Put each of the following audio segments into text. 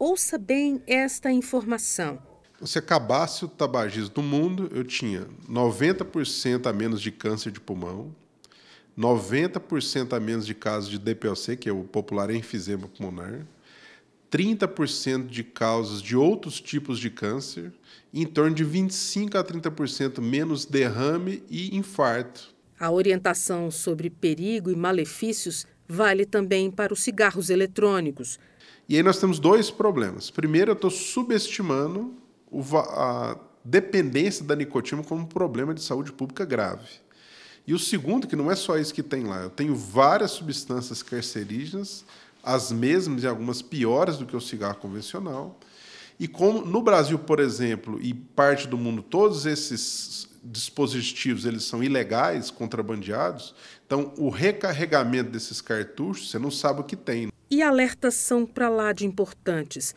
Ouça bem esta informação. Se acabasse o tabagismo do mundo, eu tinha 90% a menos de câncer de pulmão, 90% a menos de casos de DPLC, que é o popular enfisema pulmonar, 30% de causas de outros tipos de câncer, em torno de 25% a 30% menos derrame e infarto. A orientação sobre perigo e malefícios vale também para os cigarros eletrônicos. E aí nós temos dois problemas. Primeiro, eu estou subestimando a dependência da nicotina como um problema de saúde pública grave. E o segundo, que não é só isso que tem lá, eu tenho várias substâncias carcerígenas, as mesmas e algumas piores do que o cigarro convencional. E como no Brasil, por exemplo, e parte do mundo, todos esses dispositivos eles são ilegais, contrabandeados, então o recarregamento desses cartuchos, você não sabe o que tem. Né? E alertas são para lá de importantes.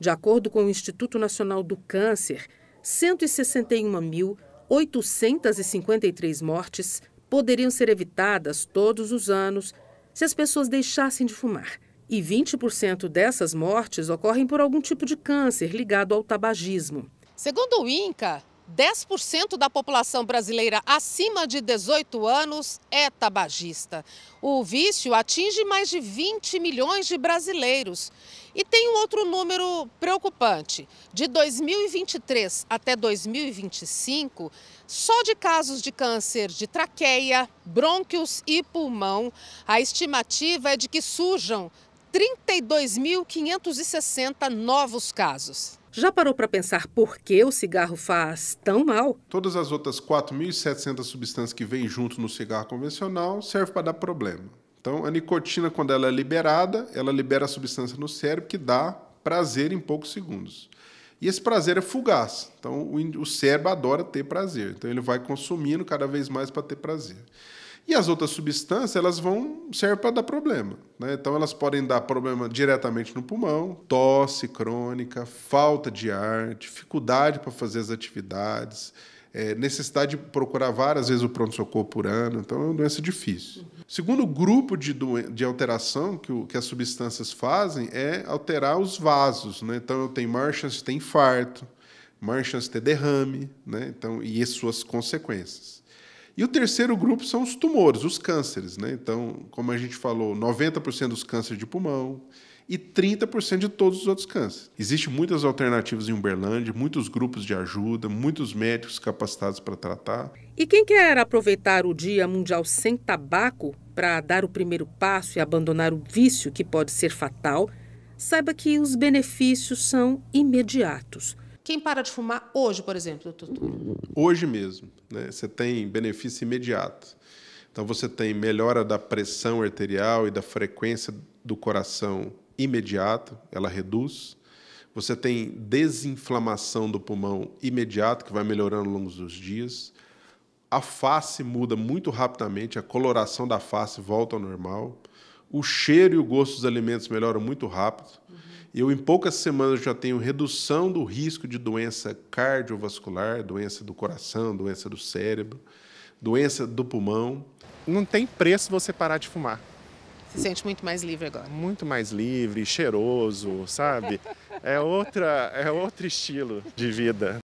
De acordo com o Instituto Nacional do Câncer, 161.853 mortes poderiam ser evitadas todos os anos se as pessoas deixassem de fumar. E 20% dessas mortes ocorrem por algum tipo de câncer ligado ao tabagismo. Segundo o INCA, 10% da população brasileira acima de 18 anos é tabagista. O vício atinge mais de 20 milhões de brasileiros. E tem um outro número preocupante. De 2023 até 2025, só de casos de câncer de traqueia, brônquios e pulmão, a estimativa é de que surjam 32.560 novos casos. Já parou para pensar por que o cigarro faz tão mal? Todas as outras 4.700 substâncias que vêm junto no cigarro convencional servem para dar problema. Então, a nicotina, quando ela é liberada, ela libera a substância no cérebro que dá prazer em poucos segundos. E esse prazer é fugaz. Então, o cérebro adora ter prazer. Então, ele vai consumindo cada vez mais para ter prazer. E as outras substâncias, elas vão ser para dar problema. Né? Então, elas podem dar problema diretamente no pulmão, tosse crônica, falta de ar, dificuldade para fazer as atividades, é, necessidade de procurar várias vezes o pronto-socorro por ano. Então, é uma doença difícil. Segundo grupo de, de alteração que, o, que as substâncias fazem é alterar os vasos. Né? Então, eu tenho maior chance de ter infarto, maior chance de ter derrame, né? então, e suas consequências. E o terceiro grupo são os tumores, os cânceres. Né? Então, como a gente falou, 90% dos cânceres de pulmão e 30% de todos os outros cânceres. Existem muitas alternativas em Uberlândia, muitos grupos de ajuda, muitos médicos capacitados para tratar. E quem quer aproveitar o Dia Mundial Sem Tabaco para dar o primeiro passo e abandonar o vício que pode ser fatal, saiba que os benefícios são imediatos. Quem para de fumar hoje, por exemplo, doutor? Hoje mesmo. Né? Você tem benefício imediato. Então, você tem melhora da pressão arterial e da frequência do coração imediato, ela reduz. Você tem desinflamação do pulmão imediato, que vai melhorando ao longo dos dias. A face muda muito rapidamente, a coloração da face volta ao normal. O cheiro e o gosto dos alimentos melhoram muito rápido. Eu, em poucas semanas, já tenho redução do risco de doença cardiovascular, doença do coração, doença do cérebro, doença do pulmão. Não tem preço você parar de fumar. Se sente muito mais livre agora. Muito mais livre, cheiroso, sabe? É, outra, é outro estilo de vida.